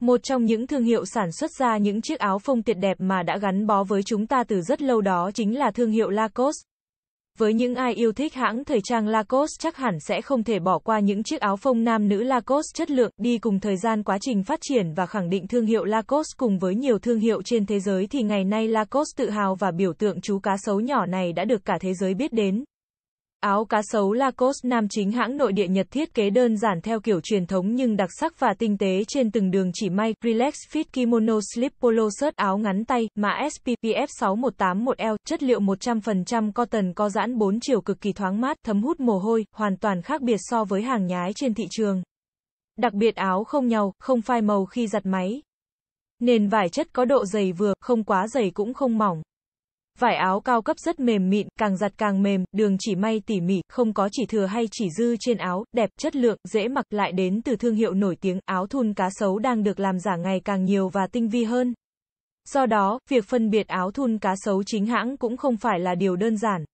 Một trong những thương hiệu sản xuất ra những chiếc áo phông tuyệt đẹp mà đã gắn bó với chúng ta từ rất lâu đó chính là thương hiệu Lacoste. Với những ai yêu thích hãng thời trang Lacoste chắc hẳn sẽ không thể bỏ qua những chiếc áo phông nam nữ Lacoste chất lượng, đi cùng thời gian quá trình phát triển và khẳng định thương hiệu Lacoste cùng với nhiều thương hiệu trên thế giới thì ngày nay Lacoste tự hào và biểu tượng chú cá sấu nhỏ này đã được cả thế giới biết đến. Áo cá sấu Lacoste nam chính hãng nội địa Nhật thiết kế đơn giản theo kiểu truyền thống nhưng đặc sắc và tinh tế trên từng đường chỉ may, relax fit kimono slip polo shirt áo ngắn tay, mã SPF 61811L, chất liệu 100% cotton co giãn 4 chiều cực kỳ thoáng mát, thấm hút mồ hôi, hoàn toàn khác biệt so với hàng nhái trên thị trường. Đặc biệt áo không nhau, không phai màu khi giặt máy. Nền vải chất có độ dày vừa, không quá dày cũng không mỏng. Vải áo cao cấp rất mềm mịn, càng giặt càng mềm, đường chỉ may tỉ mỉ, không có chỉ thừa hay chỉ dư trên áo, đẹp, chất lượng, dễ mặc lại đến từ thương hiệu nổi tiếng áo thun cá sấu đang được làm giả ngày càng nhiều và tinh vi hơn. Do đó, việc phân biệt áo thun cá sấu chính hãng cũng không phải là điều đơn giản.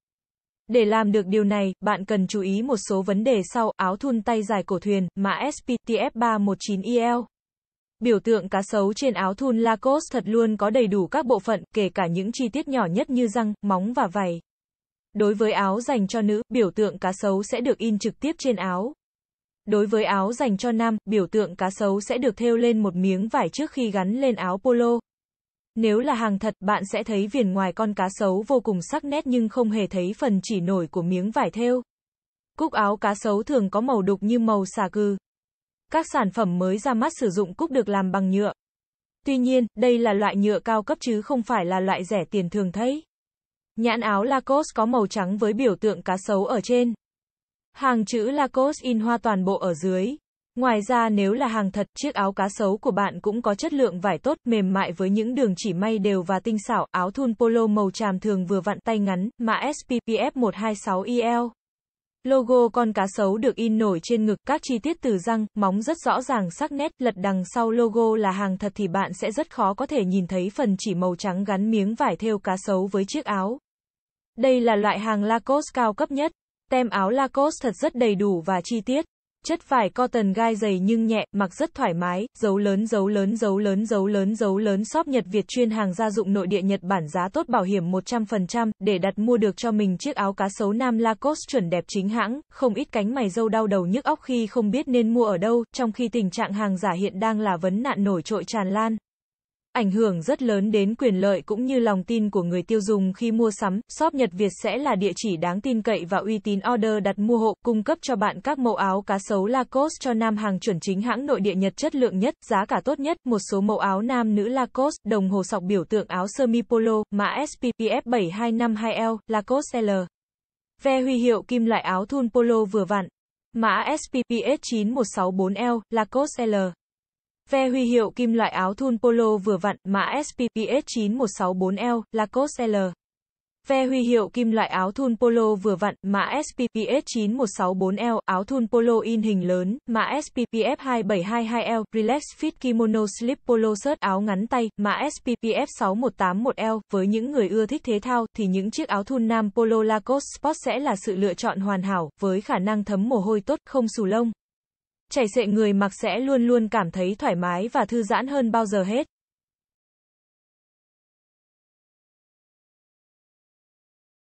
Để làm được điều này, bạn cần chú ý một số vấn đề sau, áo thun tay dài cổ thuyền, mã SPTF319EL. Biểu tượng cá sấu trên áo thun Lacoste thật luôn có đầy đủ các bộ phận, kể cả những chi tiết nhỏ nhất như răng, móng và vảy. Đối với áo dành cho nữ, biểu tượng cá sấu sẽ được in trực tiếp trên áo. Đối với áo dành cho nam, biểu tượng cá sấu sẽ được thêu lên một miếng vải trước khi gắn lên áo polo. Nếu là hàng thật, bạn sẽ thấy viền ngoài con cá sấu vô cùng sắc nét nhưng không hề thấy phần chỉ nổi của miếng vải thêu. Cúc áo cá sấu thường có màu đục như màu xà cừ, các sản phẩm mới ra mắt sử dụng cúc được làm bằng nhựa. Tuy nhiên, đây là loại nhựa cao cấp chứ không phải là loại rẻ tiền thường thấy. Nhãn áo Lacoste có màu trắng với biểu tượng cá sấu ở trên. Hàng chữ Lacoste in hoa toàn bộ ở dưới. Ngoài ra nếu là hàng thật, chiếc áo cá sấu của bạn cũng có chất lượng vải tốt, mềm mại với những đường chỉ may đều và tinh xảo, áo thun polo màu tràm thường vừa vặn tay ngắn, mã SPPF 126EL. Logo con cá sấu được in nổi trên ngực, các chi tiết từ răng, móng rất rõ ràng sắc nét, lật đằng sau logo là hàng thật thì bạn sẽ rất khó có thể nhìn thấy phần chỉ màu trắng gắn miếng vải thêu cá sấu với chiếc áo. Đây là loại hàng Lacoste cao cấp nhất. Tem áo Lacoste thật rất đầy đủ và chi tiết. Chất vải cotton gai dày nhưng nhẹ, mặc rất thoải mái, dấu lớn dấu lớn dấu lớn dấu lớn dấu lớn shop Nhật Việt chuyên hàng gia dụng nội địa Nhật Bản giá tốt bảo hiểm 100%, để đặt mua được cho mình chiếc áo cá sấu nam Lacoste chuẩn đẹp chính hãng, không ít cánh mày dâu đau đầu nhức óc khi không biết nên mua ở đâu, trong khi tình trạng hàng giả hiện đang là vấn nạn nổi trội tràn lan ảnh hưởng rất lớn đến quyền lợi cũng như lòng tin của người tiêu dùng khi mua sắm. Shop Nhật Việt sẽ là địa chỉ đáng tin cậy và uy tín order đặt mua hộ, cung cấp cho bạn các mẫu áo cá sấu Lacoste cho nam hàng chuẩn chính hãng nội địa Nhật chất lượng nhất, giá cả tốt nhất, một số mẫu áo nam nữ Lacoste, đồng hồ sọc biểu tượng áo sơ mi polo, mã SPPF 7252L, Lacoste L. Ve huy hiệu kim loại áo thun polo vừa vặn. Mã SPPS 9164L, Lacoste L. Ve huy hiệu kim loại áo thun polo vừa vặn, mã SPPS 9164L, Lacoste L. Ve huy hiệu kim loại áo thun polo vừa vặn, mã SPPS 9164L, áo thun polo in hình lớn, mã SPPF 2722L, Relax Fit Kimono Slip Polo Shirt áo ngắn tay, mã SPPF 6181L. Với những người ưa thích thể thao, thì những chiếc áo thun nam polo Lacoste Sport sẽ là sự lựa chọn hoàn hảo, với khả năng thấm mồ hôi tốt, không xù lông chảy sệ người mặc sẽ luôn luôn cảm thấy thoải mái và thư giãn hơn bao giờ hết.